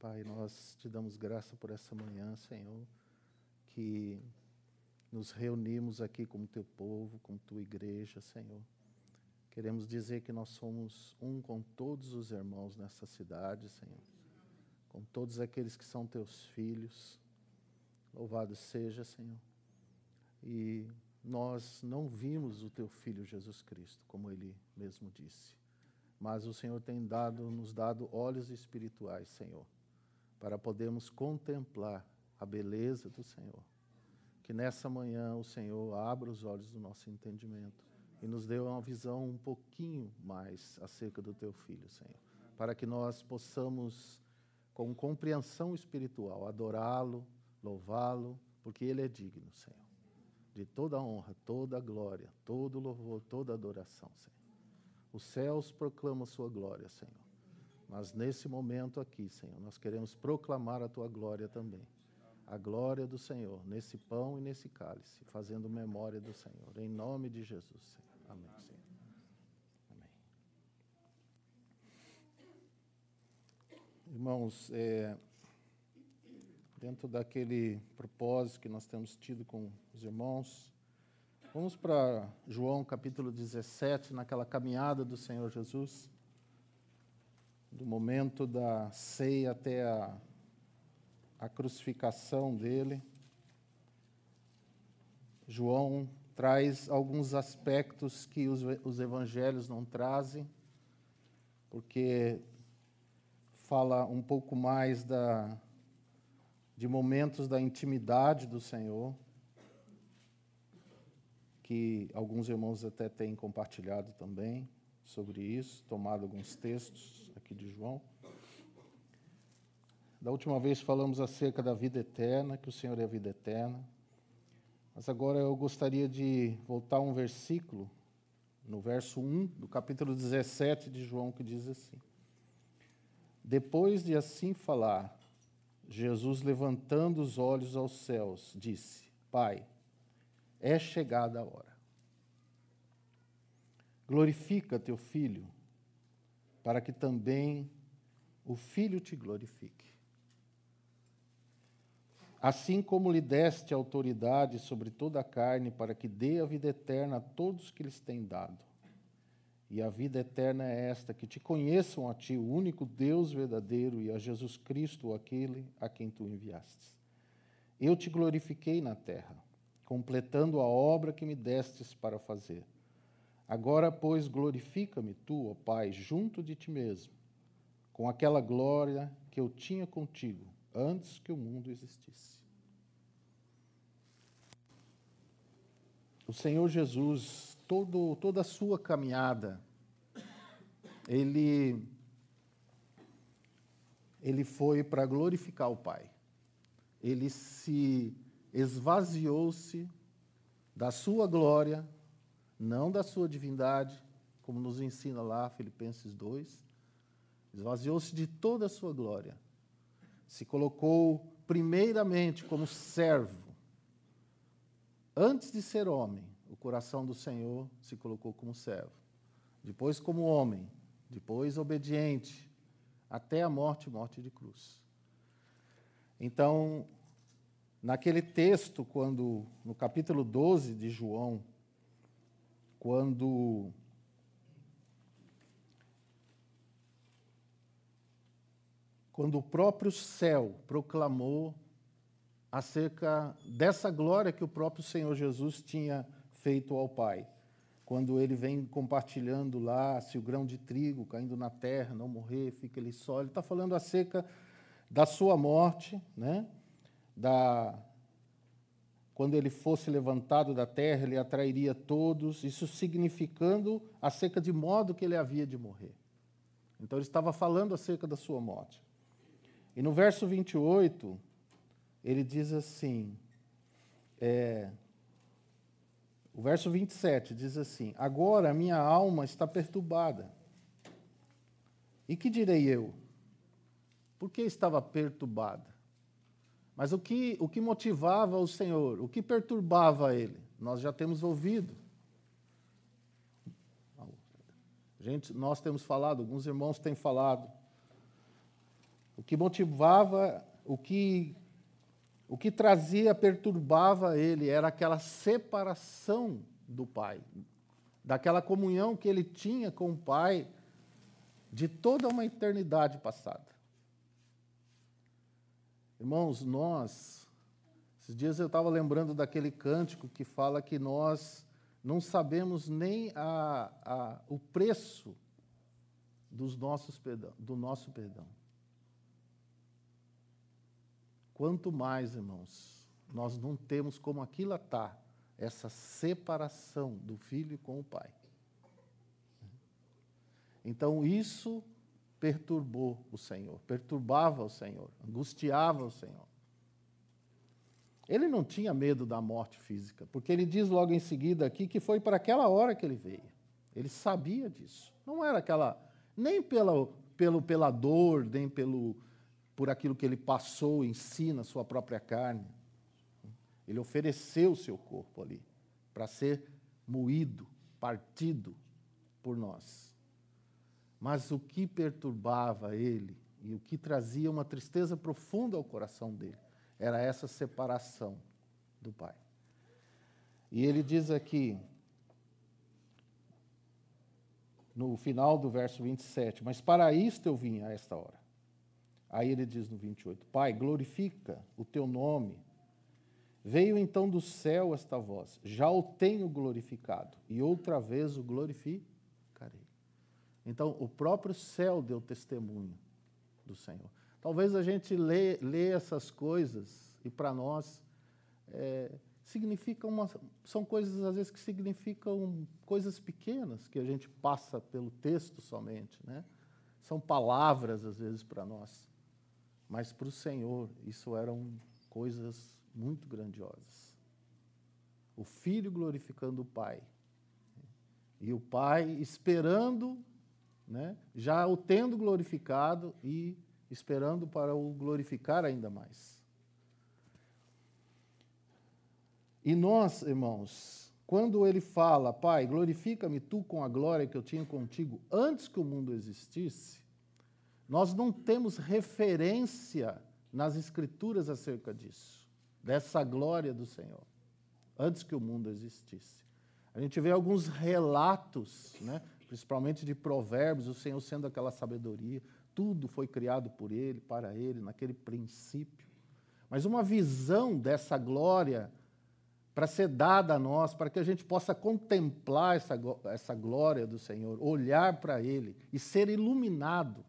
Pai, nós te damos graça por essa manhã, Senhor, que nos reunimos aqui como teu povo, como tua igreja, Senhor. Queremos dizer que nós somos um com todos os irmãos nessa cidade, Senhor, com todos aqueles que são teus filhos. Louvado seja, Senhor. E nós não vimos o teu filho Jesus Cristo, como ele mesmo disse, mas o Senhor tem dado nos dado olhos espirituais, Senhor para podermos contemplar a beleza do Senhor. Que nessa manhã o Senhor abra os olhos do nosso entendimento e nos dê uma visão um pouquinho mais acerca do teu filho, Senhor, para que nós possamos com compreensão espiritual adorá-lo, louvá-lo, porque ele é digno, Senhor, de toda a honra, toda a glória, todo o louvor, toda a adoração, Senhor. Os céus proclamam a sua glória, Senhor mas nesse momento aqui, Senhor, nós queremos proclamar a tua glória também. A glória do Senhor, nesse pão e nesse cálice, fazendo memória do Senhor. Em nome de Jesus, Senhor. Amém, Senhor. Amém. Irmãos, é, dentro daquele propósito que nós temos tido com os irmãos, vamos para João capítulo 17, naquela caminhada do Senhor Jesus do momento da ceia até a, a crucificação dele, João traz alguns aspectos que os, os evangelhos não trazem, porque fala um pouco mais da, de momentos da intimidade do Senhor, que alguns irmãos até têm compartilhado também sobre isso, tomado alguns textos aqui de João. Da última vez falamos acerca da vida eterna, que o Senhor é a vida eterna. Mas agora eu gostaria de voltar um versículo, no verso 1 do capítulo 17 de João, que diz assim: Depois de assim falar, Jesus, levantando os olhos aos céus, disse: Pai, é chegada a hora. Glorifica teu filho, para que também o filho te glorifique. Assim como lhe deste autoridade sobre toda a carne, para que dê a vida eterna a todos que lhes tem dado. E a vida eterna é esta: que te conheçam a ti, o único Deus verdadeiro, e a Jesus Cristo, aquele a quem tu enviaste. Eu te glorifiquei na terra, completando a obra que me destes para fazer. Agora, pois, glorifica-me tu, ó Pai, junto de ti mesmo, com aquela glória que eu tinha contigo antes que o mundo existisse. O Senhor Jesus, todo, toda a sua caminhada, ele, ele foi para glorificar o Pai. Ele se esvaziou-se da sua glória não da sua divindade, como nos ensina lá Filipenses 2. Esvaziou-se de toda a sua glória. Se colocou primeiramente como servo. Antes de ser homem, o coração do Senhor se colocou como servo. Depois, como homem. Depois, obediente. Até a morte morte de cruz. Então, naquele texto, quando no capítulo 12 de João, quando quando o próprio céu proclamou acerca dessa glória que o próprio Senhor Jesus tinha feito ao Pai. Quando ele vem compartilhando lá, se o grão de trigo caindo na terra não morrer, fica ele só. Ele está falando acerca da sua morte, né? da, quando ele fosse levantado da terra, ele atrairia todos, isso significando acerca de modo que ele havia de morrer. Então ele estava falando acerca da sua morte. E no verso 28, ele diz assim: é, o verso 27 diz assim: Agora minha alma está perturbada. E que direi eu? Por que estava perturbada? Mas o que, o que motivava o Senhor? O que perturbava ele? Nós já temos ouvido. Gente, nós temos falado, alguns irmãos têm falado. O que motivava, o que, o que trazia, perturbava ele, era aquela separação do Pai, daquela comunhão que ele tinha com o Pai de toda uma eternidade passada. Irmãos, nós, esses dias eu estava lembrando daquele cântico que fala que nós não sabemos nem a, a, o preço dos nossos perdão, do nosso perdão. Quanto mais, irmãos, nós não temos como aquilatar essa separação do filho com o pai. Então, isso perturbou o Senhor, perturbava o Senhor, angustiava o Senhor. Ele não tinha medo da morte física, porque ele diz logo em seguida aqui que foi para aquela hora que ele veio. Ele sabia disso. Não era aquela nem pela, pelo, pela dor, nem pelo, por aquilo que ele passou em si, na sua própria carne. Ele ofereceu o seu corpo ali para ser moído, partido por nós. Mas o que perturbava ele e o que trazia uma tristeza profunda ao coração dele era essa separação do pai. E ele diz aqui, no final do verso 27, mas para isto eu vim a esta hora. Aí ele diz no 28, Pai, glorifica o teu nome. Veio então do céu esta voz, já o tenho glorificado, e outra vez o glorifico. Então, o próprio céu deu testemunho do Senhor. Talvez a gente lê, lê essas coisas e para nós é, uma, são coisas às vezes que significam coisas pequenas que a gente passa pelo texto somente, né? São palavras às vezes para nós, mas para o Senhor isso eram coisas muito grandiosas. O filho glorificando o pai né? e o pai esperando né? já o tendo glorificado e esperando para o glorificar ainda mais. E nós, irmãos, quando ele fala, Pai, glorifica-me tu com a glória que eu tinha contigo antes que o mundo existisse, nós não temos referência nas Escrituras acerca disso, dessa glória do Senhor, antes que o mundo existisse. A gente vê alguns relatos, né? principalmente de Provérbios, o Senhor sendo aquela sabedoria, tudo foi criado por Ele, para Ele, naquele princípio. Mas uma visão dessa glória para ser dada a nós, para que a gente possa contemplar essa, essa glória do Senhor, olhar para Ele e ser iluminado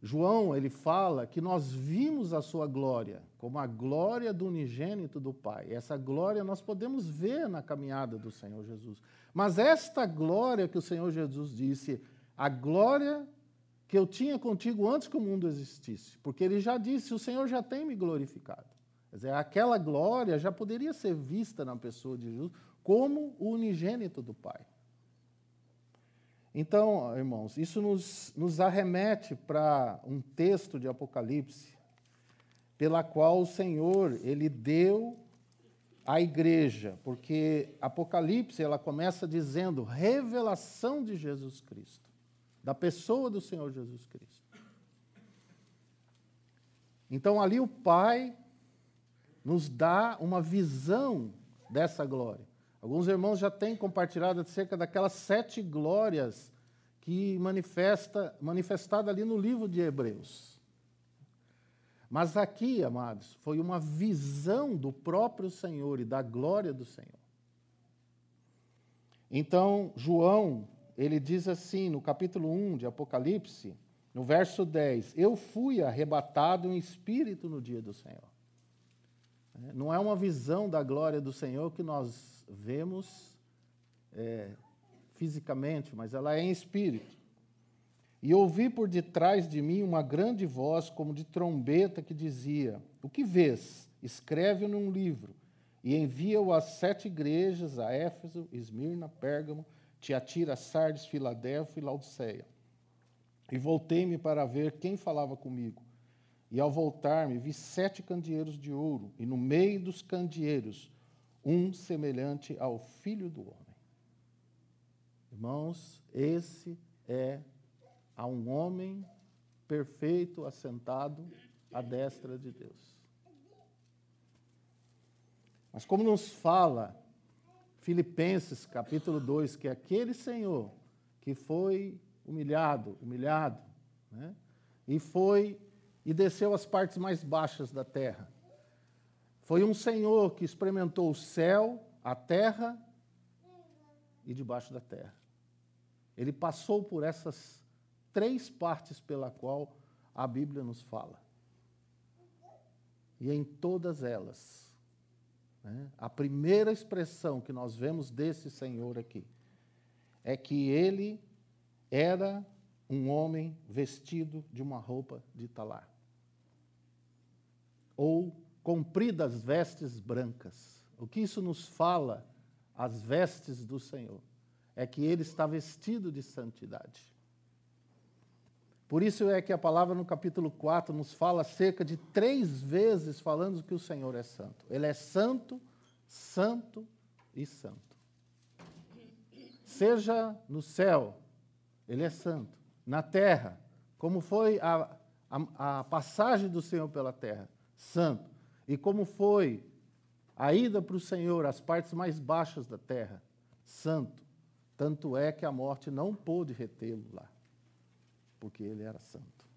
João, ele fala que nós vimos a sua glória, como a glória do unigênito do Pai. Essa glória nós podemos ver na caminhada do Senhor Jesus. Mas esta glória que o Senhor Jesus disse, a glória que eu tinha contigo antes que o mundo existisse, porque ele já disse, o Senhor já tem me glorificado. Quer dizer, aquela glória já poderia ser vista na pessoa de Jesus como o unigênito do Pai. Então, irmãos, isso nos, nos arremete para um texto de Apocalipse, pela qual o Senhor ele deu à igreja, porque Apocalipse ela começa dizendo revelação de Jesus Cristo, da pessoa do Senhor Jesus Cristo. Então ali o Pai nos dá uma visão dessa glória. Alguns irmãos já têm compartilhado acerca daquelas sete glórias que manifesta manifestada ali no livro de Hebreus. Mas aqui, amados, foi uma visão do próprio Senhor e da glória do Senhor. Então, João, ele diz assim, no capítulo 1 de Apocalipse, no verso 10, eu fui arrebatado em espírito no dia do Senhor. Não é uma visão da glória do Senhor que nós vemos é, fisicamente, mas ela é em espírito. E ouvi por detrás de mim uma grande voz, como de trombeta, que dizia: O que vês? Escreve-o num livro e envia-o às sete igrejas, a Éfeso, Esmirna, Pérgamo, Tiatira, Sardes, Filadélfia e Laodiceia. E voltei-me para ver quem falava comigo. E ao voltar-me, vi sete candeeiros de ouro, e no meio dos candeeiros, um semelhante ao filho do homem. Irmãos, esse é a um homem perfeito assentado à destra de Deus. Mas como nos fala Filipenses capítulo 2, que aquele Senhor que foi humilhado, humilhado, né? e foi e desceu às partes mais baixas da terra foi um Senhor que experimentou o céu, a terra e debaixo da terra. Ele passou por essas três partes pela qual a Bíblia nos fala. E em todas elas, né, a primeira expressão que nós vemos desse Senhor aqui é que ele era um homem vestido de uma roupa de talar ou compridas vestes brancas. O que isso nos fala, as vestes do Senhor, é que ele está vestido de santidade. Por isso é que a palavra no capítulo 4 nos fala cerca de três vezes falando que o Senhor é santo. Ele é santo, santo e santo. Seja no céu, ele é santo. Na terra, como foi a, a, a passagem do Senhor pela terra, santo e como foi a ida para o Senhor às partes mais baixas da terra, santo, tanto é que a morte não pôde retê-lo lá, porque ele era santo.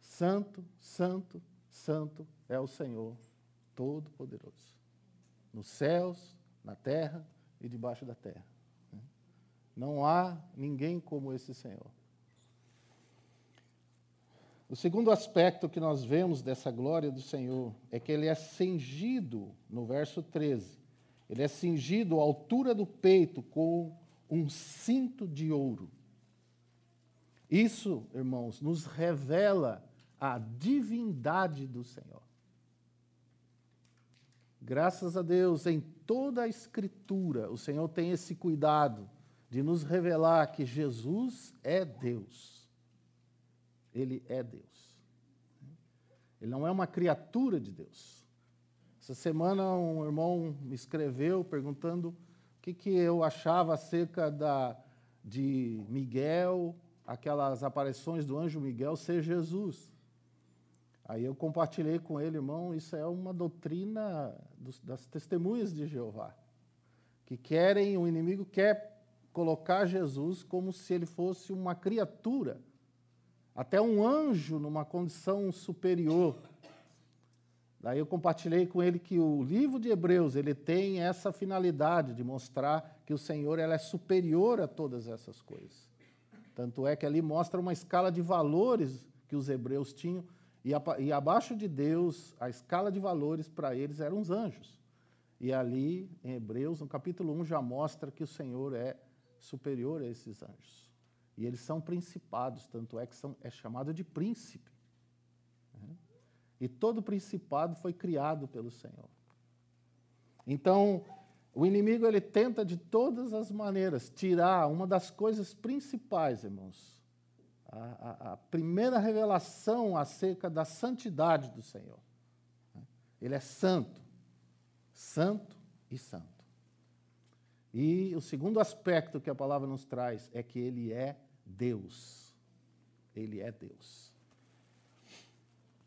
Santo, santo, santo é o Senhor Todo-Poderoso, nos céus, na terra e debaixo da terra. Não há ninguém como esse Senhor. O segundo aspecto que nós vemos dessa glória do Senhor é que ele é cingido, no verso 13, ele é cingido à altura do peito com um cinto de ouro. Isso, irmãos, nos revela a divindade do Senhor. Graças a Deus, em toda a Escritura, o Senhor tem esse cuidado de nos revelar que Jesus é Deus. Ele é Deus. Ele não é uma criatura de Deus. Essa semana um irmão me escreveu perguntando o que, que eu achava acerca da, de Miguel, aquelas aparições do anjo Miguel ser Jesus. Aí eu compartilhei com ele, irmão, isso é uma doutrina dos, das testemunhas de Jeová, que querem, o inimigo quer colocar Jesus como se ele fosse uma criatura até um anjo numa condição superior. Daí eu compartilhei com ele que o livro de Hebreus ele tem essa finalidade de mostrar que o Senhor ela é superior a todas essas coisas. Tanto é que ali mostra uma escala de valores que os hebreus tinham, e, a, e abaixo de Deus, a escala de valores para eles eram os anjos. E ali, em Hebreus, no capítulo 1, já mostra que o Senhor é superior a esses anjos. E eles são principados, tanto é que são, é chamado de príncipe. Né? E todo principado foi criado pelo Senhor. Então, o inimigo ele tenta de todas as maneiras tirar uma das coisas principais, irmãos. A, a, a primeira revelação acerca da santidade do Senhor. Né? Ele é santo, santo e santo. E o segundo aspecto que a palavra nos traz é que ele é Deus. Ele é Deus.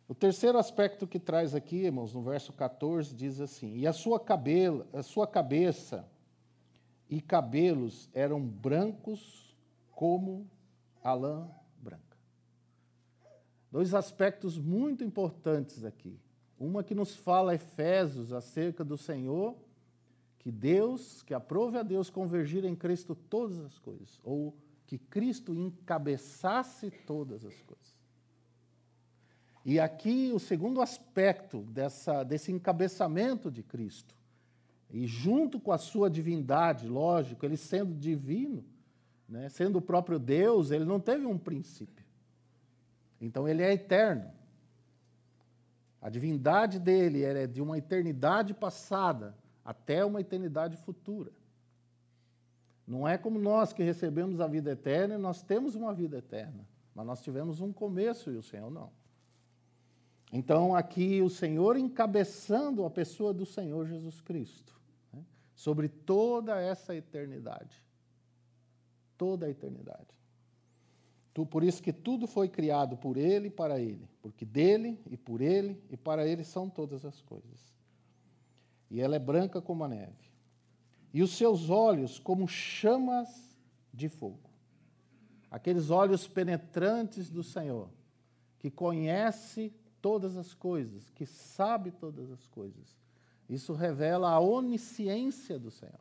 O terceiro aspecto que traz aqui, irmãos, no verso 14, diz assim: E a sua, cabela, a sua cabeça e cabelos eram brancos como a lã branca. Dois aspectos muito importantes aqui. Uma que nos fala Efésios acerca do Senhor, que Deus, que aprove a Deus convergir em Cristo todas as coisas, ou que Cristo encabeçasse todas as coisas. E aqui o segundo aspecto dessa, desse encabeçamento de Cristo, e junto com a sua divindade, lógico, ele sendo divino, né, sendo o próprio Deus, ele não teve um princípio. Então ele é eterno. A divindade dele é de uma eternidade passada até uma eternidade futura. Não é como nós que recebemos a vida eterna, nós temos uma vida eterna, mas nós tivemos um começo e o Senhor não. Então, aqui o Senhor encabeçando a pessoa do Senhor Jesus Cristo né? sobre toda essa eternidade. Toda a eternidade. Por isso que tudo foi criado por Ele e para Ele, porque dele e por Ele e para Ele são todas as coisas. E ela é branca como a neve e os seus olhos como chamas de fogo. Aqueles olhos penetrantes do Senhor, que conhece todas as coisas, que sabe todas as coisas. Isso revela a onisciência do Senhor.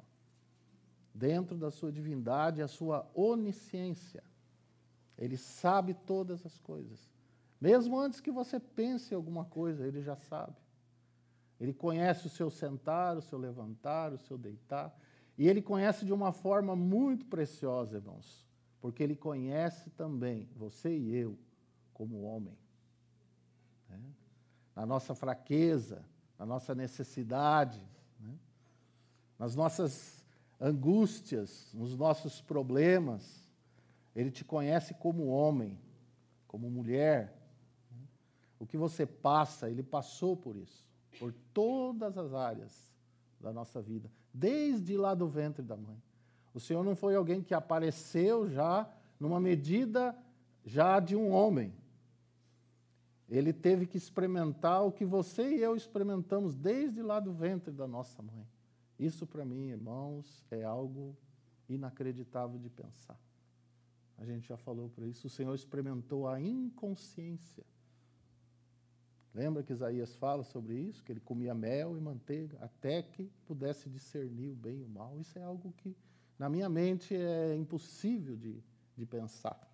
Dentro da sua divindade, a sua onisciência. Ele sabe todas as coisas. Mesmo antes que você pense alguma coisa, ele já sabe. Ele conhece o seu sentar, o seu levantar, o seu deitar. E ele conhece de uma forma muito preciosa, irmãos, porque ele conhece também você e eu como homem. Né? Na nossa fraqueza, na nossa necessidade, né? nas nossas angústias, nos nossos problemas. Ele te conhece como homem, como mulher. Né? O que você passa, ele passou por isso por todas as áreas da nossa vida, desde lá do ventre da mãe. O Senhor não foi alguém que apareceu já numa medida já de um homem. Ele teve que experimentar o que você e eu experimentamos desde lá do ventre da nossa mãe. Isso para mim, irmãos, é algo inacreditável de pensar. A gente já falou por isso, o Senhor experimentou a inconsciência Lembra que Isaías fala sobre isso? Que ele comia mel e manteiga até que pudesse discernir o bem e o mal. Isso é algo que, na minha mente, é impossível de, de pensar.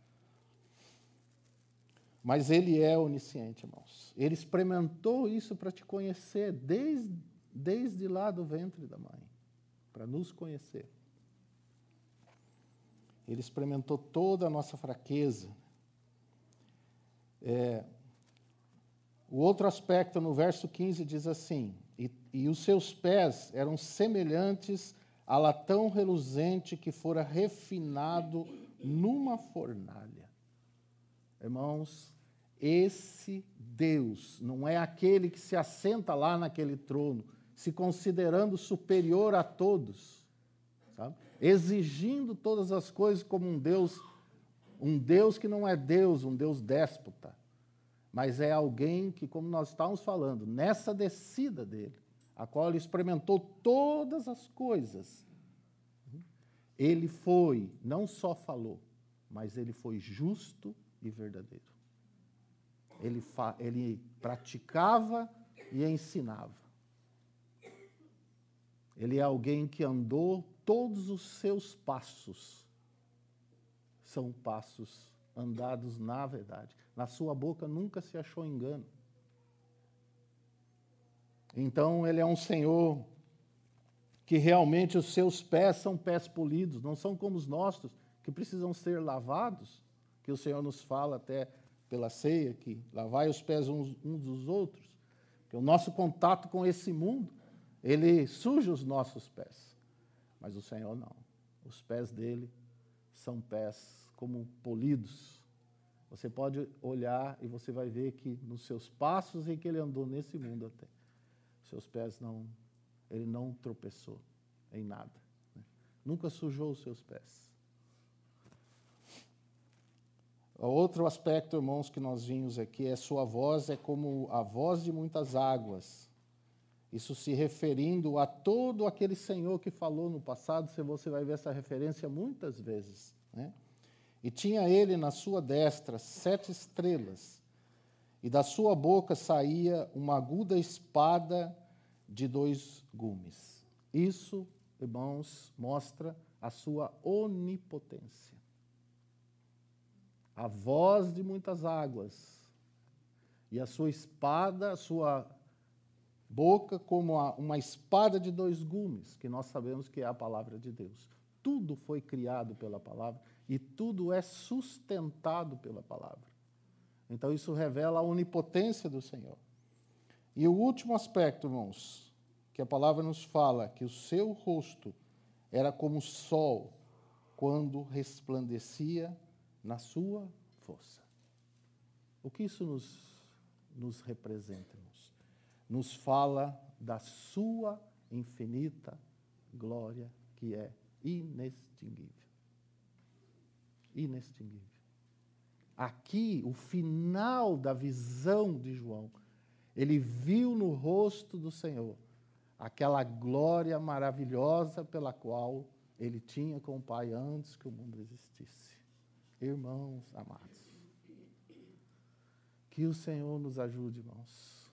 Mas ele é onisciente, irmãos. Ele experimentou isso para te conhecer desde, desde lá do ventre da mãe para nos conhecer. Ele experimentou toda a nossa fraqueza. É, o outro aspecto no verso 15 diz assim: e, e os seus pés eram semelhantes a latão reluzente que fora refinado numa fornalha. Irmãos, esse Deus não é aquele que se assenta lá naquele trono, se considerando superior a todos, sabe? exigindo todas as coisas como um Deus, um Deus que não é Deus, um Deus déspota mas é alguém que, como nós estávamos falando, nessa descida dele, a qual ele experimentou todas as coisas, ele foi, não só falou, mas ele foi justo e verdadeiro. Ele, ele praticava e ensinava. Ele é alguém que andou todos os seus passos são passos andados na verdade. Na sua boca nunca se achou engano. Então, ele é um Senhor que realmente os seus pés são pés polidos, não são como os nossos, que precisam ser lavados, que o Senhor nos fala até pela ceia que lavai os pés uns, uns dos outros. que o nosso contato com esse mundo, ele suja os nossos pés. Mas o Senhor não. Os pés dele são pés como polidos. Você pode olhar e você vai ver que nos seus passos em que ele andou nesse mundo até, seus pés não, ele não tropeçou em nada. Né? Nunca sujou os seus pés. Outro aspecto, irmãos, que nós vimos aqui é sua voz é como a voz de muitas águas. Isso se referindo a todo aquele Senhor que falou no passado, você vai ver essa referência muitas vezes. Né? E tinha ele na sua destra sete estrelas, e da sua boca saía uma aguda espada de dois gumes. Isso, irmãos, mostra a sua onipotência. A voz de muitas águas, e a sua espada, a sua boca, como uma espada de dois gumes, que nós sabemos que é a palavra de Deus tudo foi criado pela palavra e tudo é sustentado pela palavra. Então, isso revela a onipotência do Senhor. E o último aspecto, irmãos, que a palavra nos fala, que o seu rosto era como o sol quando resplandecia na sua força. O que isso nos, nos representa, irmãos? Nos fala da sua infinita glória que é inextinguível. Inextinguível. Aqui, o final da visão de João, ele viu no rosto do Senhor aquela glória maravilhosa pela qual ele tinha com o Pai antes que o mundo existisse. Irmãos amados, que o Senhor nos ajude, irmãos.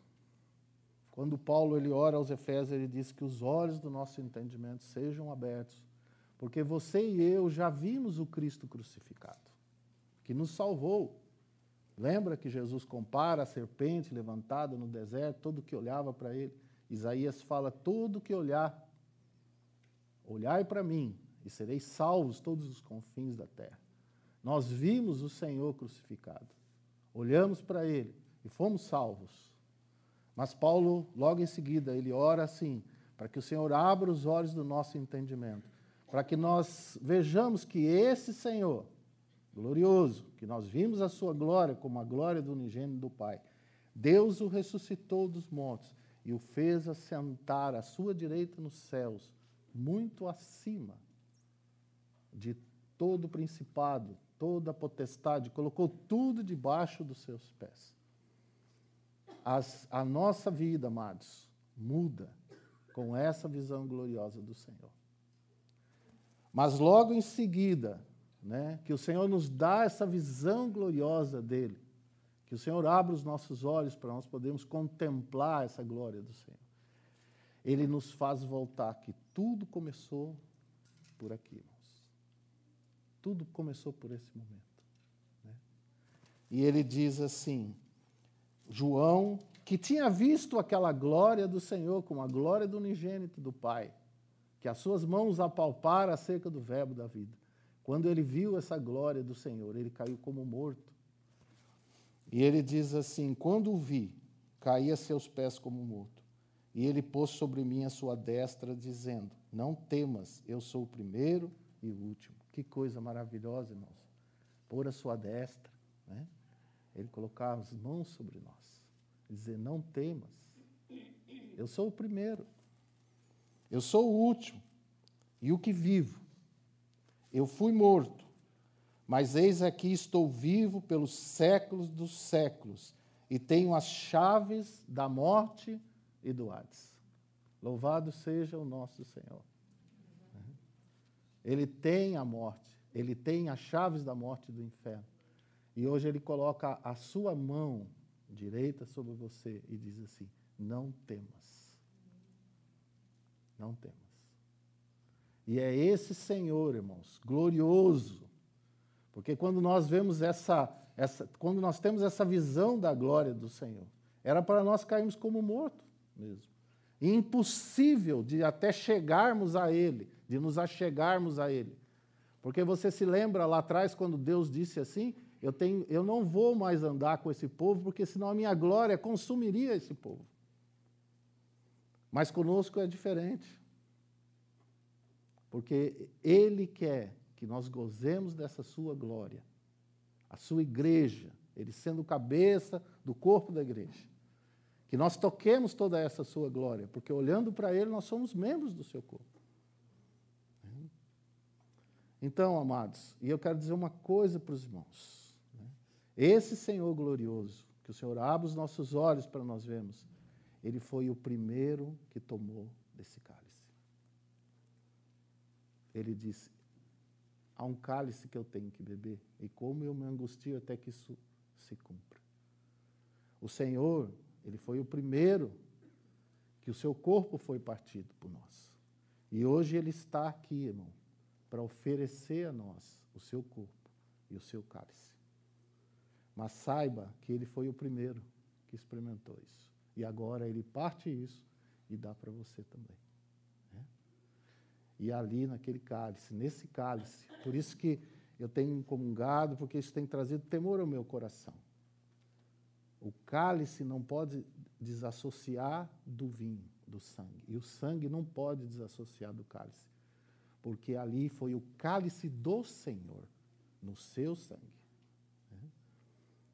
Quando Paulo ele ora aos Efésios, ele diz que os olhos do nosso entendimento sejam abertos porque você e eu já vimos o Cristo crucificado, que nos salvou. Lembra que Jesus compara a serpente levantada no deserto, todo que olhava para ele? Isaías fala: todo que olhar, olhai para mim, e sereis salvos todos os confins da terra. Nós vimos o Senhor crucificado, olhamos para ele e fomos salvos. Mas Paulo, logo em seguida, ele ora assim: para que o Senhor abra os olhos do nosso entendimento, para que nós vejamos que esse Senhor glorioso, que nós vimos a sua glória como a glória do unigênito do Pai, Deus o ressuscitou dos mortos e o fez assentar à sua direita nos céus, muito acima de todo o principado, toda a potestade, colocou tudo debaixo dos seus pés. As, a nossa vida, amados, muda com essa visão gloriosa do Senhor. Mas logo em seguida, né, que o Senhor nos dá essa visão gloriosa dele, que o Senhor abra os nossos olhos para nós podermos contemplar essa glória do Senhor. Ele nos faz voltar que tudo começou por aqui, irmãos. Tudo começou por esse momento. Né? E ele diz assim, João, que tinha visto aquela glória do Senhor como a glória do unigênito do Pai, que as suas mãos apalparam acerca do verbo da vida. Quando ele viu essa glória do Senhor, ele caiu como morto. E ele diz assim: Quando o vi, caí a seus pés como morto. E ele pôs sobre mim a sua destra, dizendo: Não temas, eu sou o primeiro e o último. Que coisa maravilhosa, irmãos. Pôr a sua destra, né? ele colocar as mãos sobre nós, dizer: Não temas, eu sou o primeiro eu sou o último e o que vivo. Eu fui morto, mas eis aqui estou vivo pelos séculos dos séculos e tenho as chaves da morte e do Hades. Louvado seja o nosso Senhor. Ele tem a morte, ele tem as chaves da morte e do inferno. E hoje ele coloca a sua mão direita sobre você e diz assim: Não temas. Não temas. E é esse Senhor, irmãos, glorioso. Porque quando nós vemos essa, essa quando nós temos essa visão da glória do Senhor, era para nós cairmos como morto mesmo. E impossível de até chegarmos a ele, de nos achegarmos a ele. Porque você se lembra lá atrás quando Deus disse assim: eu, tenho, eu não vou mais andar com esse povo, porque senão a minha glória consumiria esse povo. Mas conosco é diferente. Porque Ele quer que nós gozemos dessa Sua glória. A Sua igreja, Ele sendo cabeça do corpo da igreja. Que nós toquemos toda essa Sua glória, porque olhando para Ele, nós somos membros do Seu corpo. Então, amados, e eu quero dizer uma coisa para os irmãos. Né? Esse Senhor glorioso, que o Senhor abra os nossos olhos para nós vermos ele foi o primeiro que tomou desse cálice. Ele disse: Há um cálice que eu tenho que beber, e como eu me angustio até que isso se cumpra. O Senhor, ele foi o primeiro que o seu corpo foi partido por nós. E hoje ele está aqui, irmão, para oferecer a nós o seu corpo e o seu cálice. Mas saiba que ele foi o primeiro que experimentou isso. E agora ele parte isso e dá para você também. Né? E ali naquele cálice, nesse cálice, por isso que eu tenho comungado, porque isso tem trazido temor ao meu coração. O cálice não pode desassociar do vinho, do sangue. E o sangue não pode desassociar do cálice. Porque ali foi o cálice do Senhor, no seu sangue.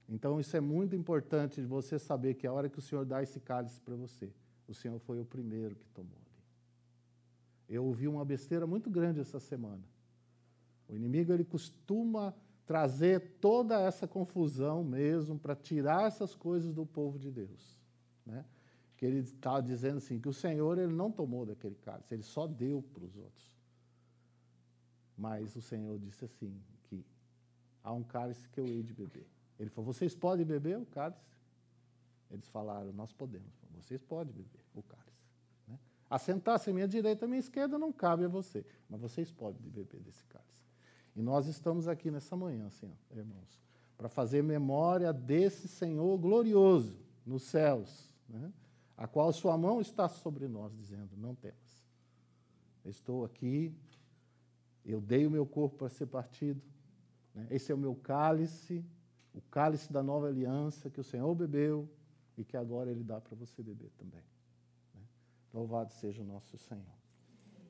Então, isso é muito importante de você saber que é a hora que o Senhor dá esse cálice para você, o Senhor foi o primeiro que tomou ali. Eu ouvi uma besteira muito grande essa semana. O inimigo ele costuma trazer toda essa confusão mesmo para tirar essas coisas do povo de Deus, né? Que ele está dizendo assim que o Senhor ele não tomou daquele cálice, ele só deu para os outros. Mas o Senhor disse assim que há um cálice que eu hei de beber ele falou: Vocês podem beber o cálice? Eles falaram: Nós podemos. Falou, vocês podem beber o cálice. Né? Assentar-se à minha direita, à minha esquerda, não cabe a você, mas vocês podem beber desse cálice. E nós estamos aqui nessa manhã, senhor, assim, irmãos, para fazer memória desse Senhor glorioso nos céus, né? a qual sua mão está sobre nós, dizendo: Não temas. Estou aqui, eu dei o meu corpo para ser partido, né? esse é o meu cálice o cálice da nova aliança que o Senhor bebeu e que agora Ele dá para você beber também. Né? Louvado seja o nosso Senhor.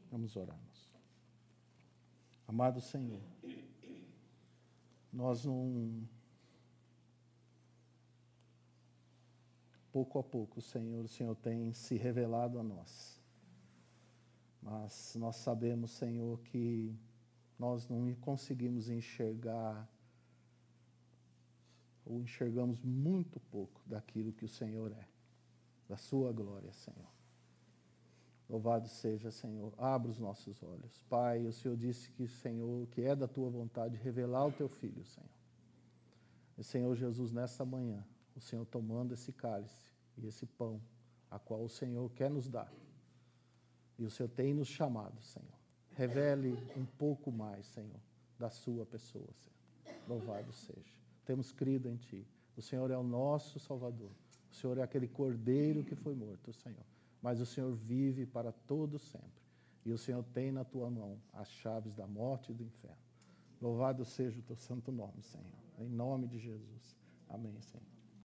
Vamos orarmos. Amado Senhor, nós não. Pouco a pouco, Senhor, o Senhor tem se revelado a nós. Mas nós sabemos, Senhor, que nós não conseguimos enxergar ou enxergamos muito pouco daquilo que o Senhor é, da Sua glória, Senhor. Louvado seja, Senhor. Abra os nossos olhos. Pai, o Senhor disse que, Senhor, que é da tua vontade revelar o teu filho, Senhor. E, Senhor Jesus, nesta manhã, o Senhor tomando esse cálice e esse pão, a qual o Senhor quer nos dar. E o Senhor tem nos chamado, Senhor. Revele um pouco mais, Senhor, da sua pessoa, Senhor. Louvado seja temos crido em Ti. O Senhor é o nosso Salvador. O Senhor é aquele cordeiro que foi morto, Senhor. Mas o Senhor vive para todo sempre. E o Senhor tem na tua mão as chaves da morte e do inferno. Louvado seja o teu santo nome, Senhor. Em nome de Jesus. Amém, Senhor.